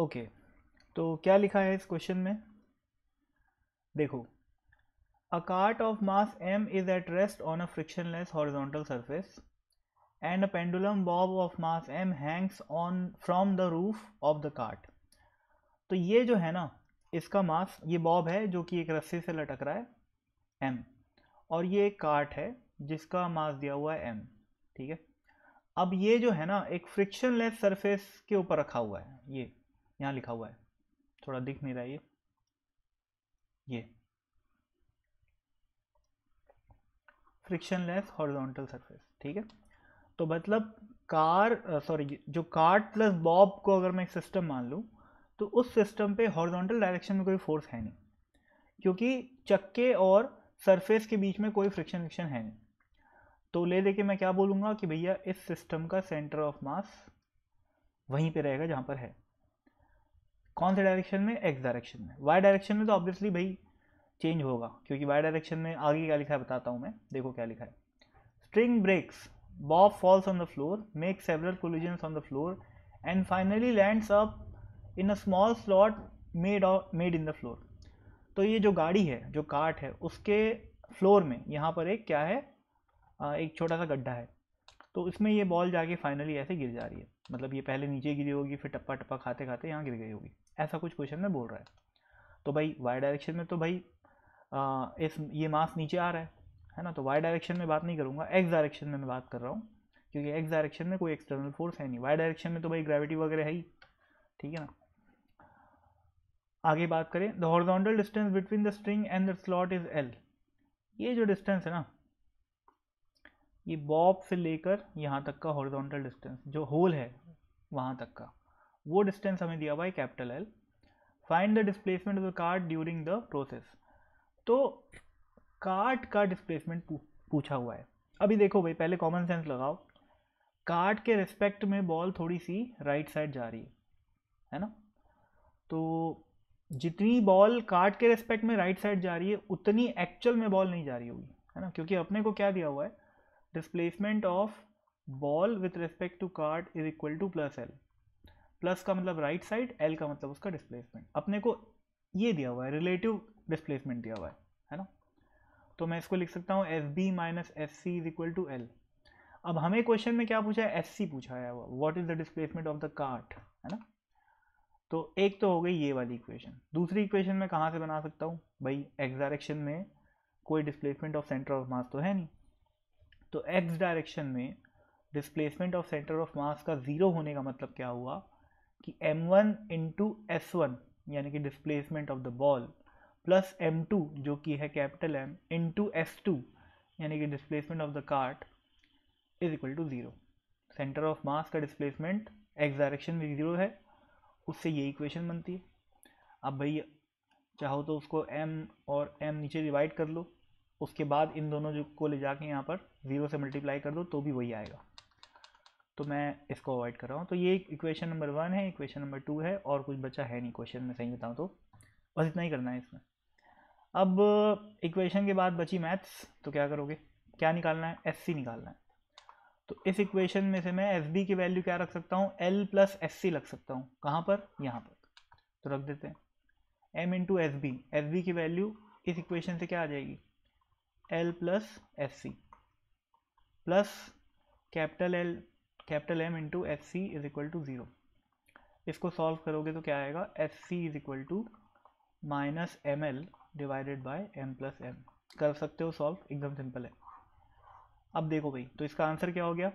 okay तो क्या लिखा है इस क्वेश्चन में देखो a cart of mass m is at rest uh a frictionless horizontal surface and a pendulum bob of mass M hangs on from the roof of the cart तो ये जो है ना इसका मास ये बॉब है जो कि एक रस्सी से लटक रहा है एम और ये एक कार्ट है जिसका मास दिया हुआ है एम ठीक है अब ये जो है ना एक फ्रिक्शनलेस सरफेस के ऊपर रखा हुआ है ये यहाँ लिखा हुआ है थोड़ा दिख नहीं रहा ये ये लेस हॉरिजॉन्टल सरफेस ठीक है तो मतलब कार सॉरी जो कार्ट प्लस बॉब को अगर मैं एक सिस्टम मान लूँ तो उस सिस्टम पे हॉरिजॉन्टल डायरेक्शन में कोई फोर्स है नहीं क्योंकि चक्के और सरफेस के बीच में कोई फ्रिक्शन फ्रिक्शन है नहीं तो ले देखे मैं क्या बोलूँगा कि भैया इस सिस्टम का सेंटर ऑफ मास वहीं पे रहेगा जहाँ पर है कौन से डायरेक्शन में एक्स डायरेक्शन में वाई डायरेक्शन में तो ऑब्वियसली भाई चेंज होगा क्योंकि वाई डायरेक्शन में आगे क्या लिखा है बताता हूँ मैं देखो क्या लिखा है string breaks bob falls on the floor make several collisions on the floor and finally lands up in a small slot made made in the floor तो ये जो गाड़ी है जो कार्ट है उसके फ्लोर में यहाँ पर एक क्या है एक छोटा सा गड्ढा है तो इसमें ये बॉल जाके फाइनली ऐसे गिर जा रही है मतलब ये पहले नीचे गिरी होगी फिर टप्पा टप्पा खाते खाते यहाँ गिर गई होगी ऐसा कुछ क्वेश्चन में बोल रहा है तो भाई वाई डायरेक्शन में तो भाई आ, इस ये मास नीचे आ रहा है है ना तो वाई डायरेक्शन में बात नहीं करूँगा एक्स डायरेक्शन में मैं बात कर रहा हूँ क्योंकि एक्स डायरेक्शन में कोई एक्सटर्नल फोर्स है नहीं वाई डायरेक्शन में तो भाई ग्रेविटी वगैरह है ही ठीक है ना आगे बात करें the horizontal distance between the string and the slot is L ये जो डिस्टेंस है ना ये बॉब से लेकर यहाँ तक का हॉर्जोंटल डिस्टेंस जो होल है वहाँ तक का वो डिस्टेंस हमें दिया हुआ है capital L find the displacement of the cart during the process तो कार्ड का डिस्प्लेसमेंट पूछा हुआ है अभी देखो भाई पहले कॉमन सेंस लगाओ कार्ड के रिस्पेक्ट में बॉल थोड़ी सी राइट साइड जा रही है है ना तो जितनी बॉल कार्ड के रिस्पेक्ट में राइट साइड जा रही है उतनी एक्चुअल में बॉल नहीं जा रही होगी है ना क्योंकि अपने को क्या दिया हुआ है displacement of ball with respect to cart is equal to plus L plus का मतलब राइट साइड एल का मतलब उसका डिस्प्लेसमेंट अपने को ये दिया हुआ है रिलेटिव डिस्प्लेसमेंट दिया हुआ है है ना तो मैं इसको लिख सकता हूँ S B minus S C is equal to L अब हमें क्वेश्चन में क्या पूछा है एस सी पूछा है what is the displacement of the cart है ना तो एक तो हो गई ये वाली इक्वेशन दूसरी इक्वेशन में कहाँ से बना सकता हूँ भाई एक्स डायरेक्शन में कोई displacement of centre of mass तो है नहीं तो एक्स डायरेक्शन में displacement of centre of mass का ज़ीरो होने का मतलब क्या हुआ कि m1 one into S one यानी कि displacement of the ball plus m2 जो कि है capital M into S two यानी कि displacement of the cart is equal to zero centre of mass का डिस्प्लेसमेंट एक्स डायरेक्शन में ज़ीरो है उससे ये इक्वेशन बनती है अब भाई चाहो तो उसको m और m नीचे डिवाइड कर लो उसके बाद इन दोनों जो को ले जाके यहाँ पर ज़ीरो से मल्टीप्लाई कर दो तो भी वही आएगा तो मैं इसको अवॉइड कर रहा हूँ तो ये इक्वेशन नंबर वन है इक्वेशन नंबर टू है और कुछ बचा है नहीं क्वेश्चन में सही बताऊँ तो बस इतना ही करना है इसमें अब इक्वेशन के बाद बची मैथ्स तो क्या करोगे क्या निकालना है एस निकालना है तो इस इक्वेशन में से मैं एस की वैल्यू क्या रख सकता हूँ एल प्लस एस लग सकता हूँ कहाँ पर यहाँ पर तो रख देते हैं M into S B S B की वैल्यू इस इक्वेशन से क्या आ जाएगी L plus S C plus capital L capital M into F C is equal to zero इसको सॉल्व करोगे तो क्या आएगा F C is equal to minus M L divided by M plus M कर सकते हो सॉल्व एकदम simple है अब देखो भाई तो इसका आंसर क्या हो गया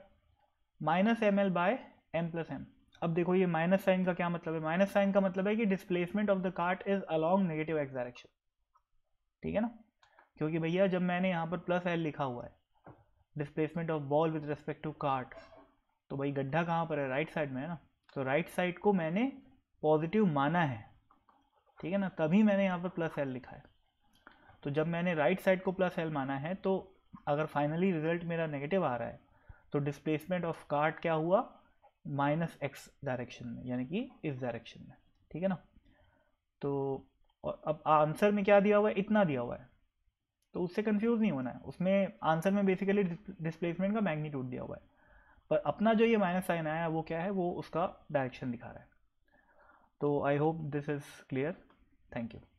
minus M L by M plus M अब देखो ये माइनस साइन का क्या मतलब है माइनस साइन का मतलब है कि displacement of the cart is along negative X direction ठीक है ना क्योंकि भैया जब मैंने यहाँ पर प्लस एल लिखा हुआ है displacement of ball with respect to cart तो भाई गड्ढा कहाँ पर है राइट साइड में है ना तो राइट साइड को मैंने पॉजिटिव माना है ठीक है ना तभी मैंने यहाँ पर प्लस एल लिखा है तो जब मैंने राइट साइड को प्लस एल माना है तो अगर फाइनली रिजल्ट मेरा नेगेटिव आ रहा है तो डिस्प्लेसमेंट ऑफ कार्ट क्या हुआ माइनस एक्स डायरेक्शन में यानी कि इस डायरेक्शन में ठीक है ना तो और अब आंसर में क्या दिया हुआ है इतना दिया हुआ है तो उससे कंफ्यूज नहीं होना है उसमें आंसर में बेसिकली डिस्प्लेसमेंट का मैग्नीट्यूड दिया हुआ है पर अपना जो ये माइनस साइन आया वो क्या है वो उसका डायरेक्शन दिखा रहा है तो I hope this is clear thank you